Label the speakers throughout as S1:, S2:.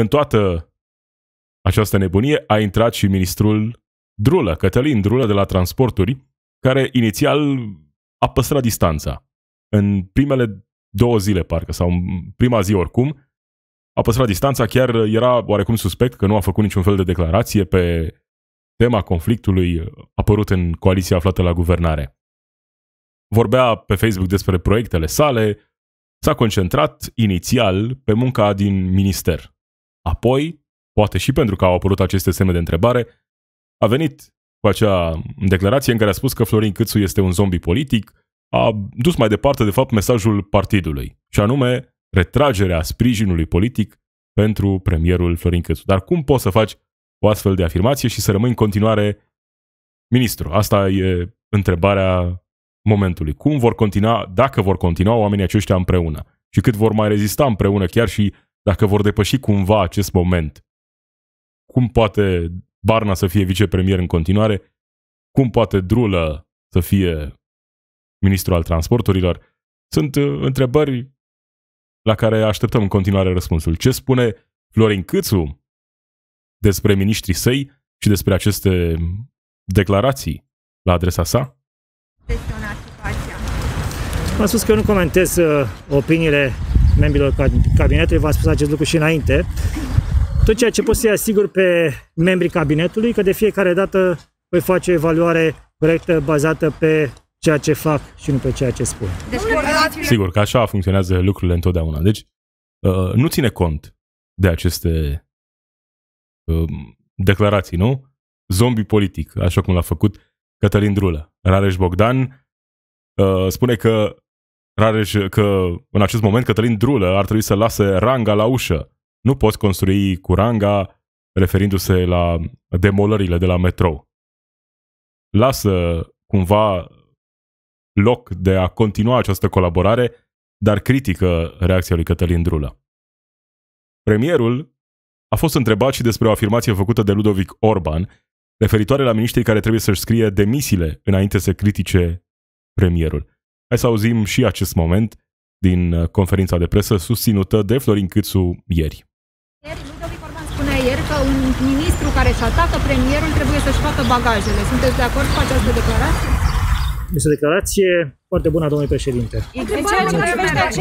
S1: În toată această nebunie a intrat și ministrul Drulă, Cătălin Drulă de la Transporturi, care inițial a păstrat distanța. În primele două zile, parcă, sau în prima zi oricum, a păstrat distanța, chiar era oarecum suspect că nu a făcut niciun fel de declarație pe tema conflictului apărut în coaliția aflată la guvernare. Vorbea pe Facebook despre proiectele sale, s-a concentrat inițial pe munca din minister. Apoi, poate și pentru că au apărut aceste semne de întrebare, a venit cu acea declarație în care a spus că Florin Câțu este un zombi politic, a dus mai departe, de fapt, mesajul partidului, și anume retragerea sprijinului politic pentru premierul Florin Câțu. Dar cum poți să faci o astfel de afirmație și să rămâi în continuare ministru? Asta e întrebarea momentului. Cum vor continua, dacă vor continua oamenii aceștia împreună și cât vor mai rezista împreună, chiar și dacă vor depăși cumva acest moment, cum poate Barna să fie vicepremier în continuare, cum poate Drulă să fie ministrul al transporturilor, sunt uh, întrebări la care așteptăm în continuare răspunsul. Ce spune Florin Câțu despre miniștrii săi și despre aceste declarații la adresa sa? Am spus că eu nu comentez uh, opiniile membrilor cabinetului, v-am spus acest lucru și înainte, tot ceea ce pot să-i asigur pe membrii cabinetului, că de fiecare dată voi face o evaluare corectă bazată pe ceea ce fac și nu pe ceea ce spun. Deci, Sigur că așa funcționează lucrurile întotdeauna. Deci, uh, nu ține cont de aceste uh, declarații, nu? Zombi politic, așa cum l-a făcut Cătălin Drulă. Rareș Bogdan uh, spune că Rareș că în acest moment Cătălin Drulă ar trebui să lase ranga la ușă. Nu poți construi cu ranga referindu-se la demolările de la metrou. Lasă cumva loc de a continua această colaborare, dar critică reacția lui Cătălin Drulă. Premierul a fost întrebat și despre o afirmație făcută de Ludovic Orban, referitoare la miniștrii care trebuie să-și scrie demisiile înainte să critique premierul. Hai să auzim și acest moment din uh, conferința de presă susținută de Florin Câțu ieri. Ieri, Ludovic Orban spunea ieri că un ministru care își atacă premierul trebuie să-și facă bagajele. Sunteți de acord cu această declarație? Este o declarație foarte bună domnule președinte.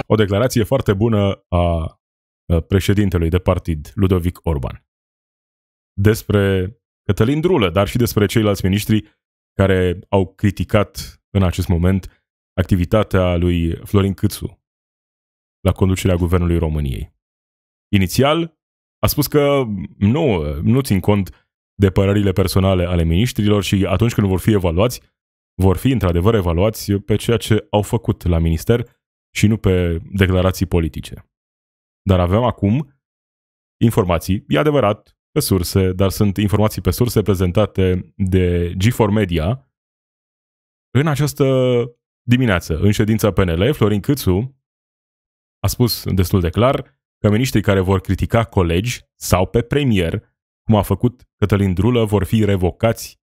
S1: O declarație foarte bună a uh, președintelui de partid, Ludovic Orban. Despre Cătălin Drulă, dar și despre ceilalți miniștri care au criticat în acest moment activitatea lui Florin Câțu la conducerea Guvernului României. Inițial, a spus că nu, nu țin cont de părările personale ale miniștrilor și atunci când vor fi evaluați, vor fi într-adevăr evaluați pe ceea ce au făcut la minister și nu pe declarații politice. Dar avem acum informații, e adevărat, pe surse, dar sunt informații pe surse prezentate de G4 Media în această Dimineață, în ședința PNL, Florin Câțu a spus destul de clar că miniștrii care vor critica colegi sau pe premier, cum a făcut Cătălin Drulă, vor fi revocați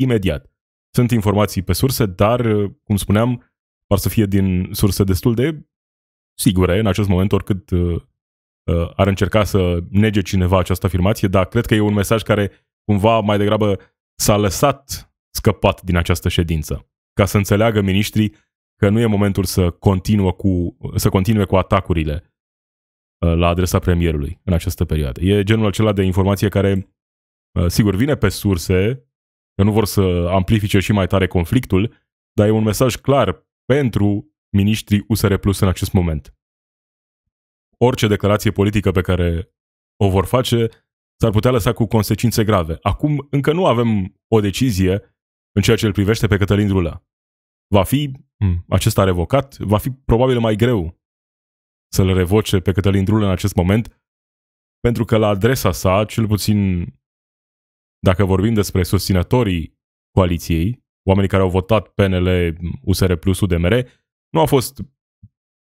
S1: imediat. Sunt informații pe surse, dar, cum spuneam, ar să fie din surse destul de sigure în acest moment, oricât uh, uh, ar încerca să nege cineva această afirmație, dar cred că e un mesaj care cumva mai degrabă s-a lăsat scăpat din această ședință ca să înțeleagă miniștrii că nu e momentul să, continuă cu, să continue cu atacurile uh, la adresa premierului în această perioadă. E genul acela de informație care, uh, sigur, vine pe surse, că nu vor să amplifice și mai tare conflictul, dar e un mesaj clar pentru miniștrii USR Plus în acest moment. Orice declarație politică pe care o vor face s-ar putea lăsa cu consecințe grave. Acum încă nu avem o decizie în ceea ce îl privește pe Cătălin Drula va fi hmm, acesta revocat, va fi probabil mai greu să-l revoce pe Cătălin Drulă în acest moment, pentru că la adresa sa, cel puțin dacă vorbim despre susținătorii coaliției, oamenii care au votat PNL, USR plus UDMR, nu au fost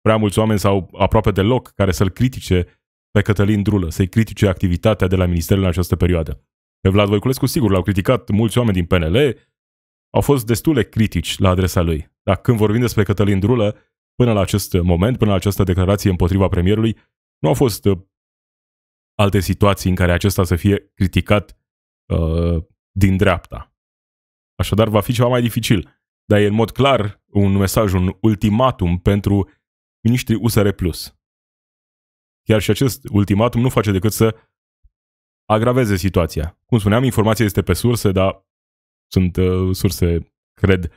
S1: prea mulți oameni sau aproape deloc care să-l critique pe Cătălin Drulă, să-i critique activitatea de la ministerul în această perioadă. Pe Vlad Voiculescu, sigur, l-au criticat mulți oameni din PNL, au fost destule critici la adresa lui. Dar când vorbim despre Cătălin Drulă, până la acest moment, până la această declarație împotriva premierului, nu au fost uh, alte situații în care acesta să fie criticat uh, din dreapta. Așadar, va fi ceva mai dificil. Dar e în mod clar un mesaj, un ultimatum pentru ministrii USR+. Chiar și acest ultimatum nu face decât să agraveze situația. Cum spuneam, informația este pe surse, dar sunt uh, surse, cred,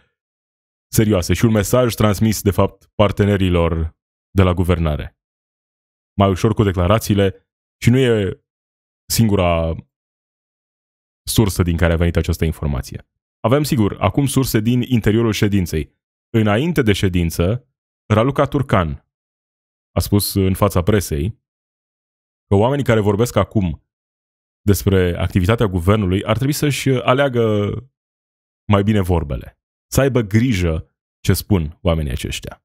S1: serioase și un mesaj transmis, de fapt, partenerilor de la guvernare. Mai ușor cu declarațiile și nu e singura sursă din care a venit această informație. Avem, sigur, acum surse din interiorul ședinței. Înainte de ședință, Raluca Turcan a spus în fața presei că oamenii care vorbesc acum despre activitatea guvernului ar trebui să-și aleagă mai bine vorbele. Să aibă grijă ce spun oamenii aceștia.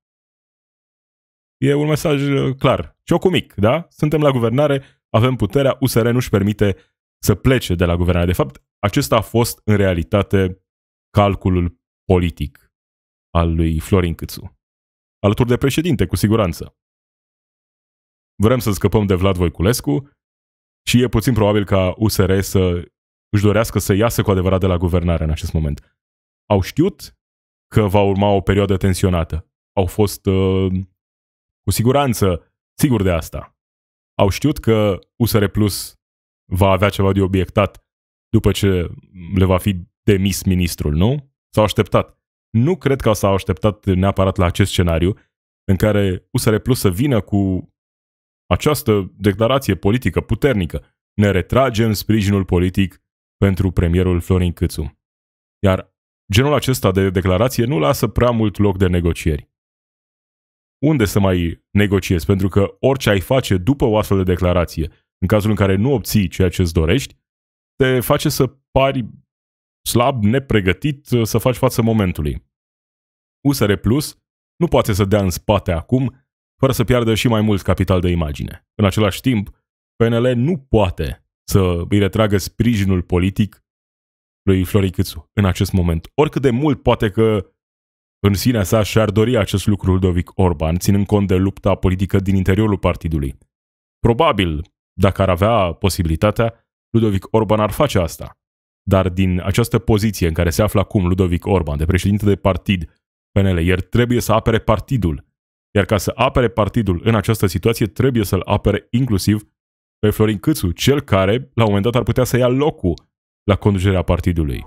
S1: E un mesaj uh, clar. și o mic, da? Suntem la guvernare, avem puterea, USR nu-și permite să plece de la guvernare. De fapt, acesta a fost în realitate calculul politic al lui Florin Câțu. Alături de președinte, cu siguranță. Vrem să scăpăm de Vlad Voiculescu și e puțin probabil ca USR să își dorească să iasă cu adevărat de la guvernare în acest moment. Au știut că va urma o perioadă tensionată. Au fost uh, cu siguranță sigur de asta. Au știut că USR Plus va avea ceva de obiectat după ce le va fi demis ministrul, nu? S-au așteptat. Nu cred că s-au așteptat neapărat la acest scenariu în care USR Plus să vină cu această declarație politică puternică. Ne retragem sprijinul politic pentru premierul Florin Câțu. Iar genul acesta de declarație nu lasă prea mult loc de negocieri. Unde să mai negociezi? Pentru că orice ai face după o astfel de declarație, în cazul în care nu obții ceea ce îți dorești, te face să pari slab, nepregătit, să faci față momentului. USR Plus nu poate să dea în spate acum, fără să piardă și mai mult capital de imagine. În același timp, PNL nu poate să îi retragă sprijinul politic lui Câțu în acest moment. Oricât de mult poate că în sinea sa și-ar dori acest lucru Ludovic Orban, ținând cont de lupta politică din interiorul partidului. Probabil, dacă ar avea posibilitatea, Ludovic Orban ar face asta. Dar din această poziție în care se află acum Ludovic Orban, de președinte de partid PNL, el trebuie să apere partidul. Iar ca să apere partidul în această situație, trebuie să-l apere inclusiv pe Florin Câțu, cel care, la un moment dat, ar putea să ia locul la conducerea partidului.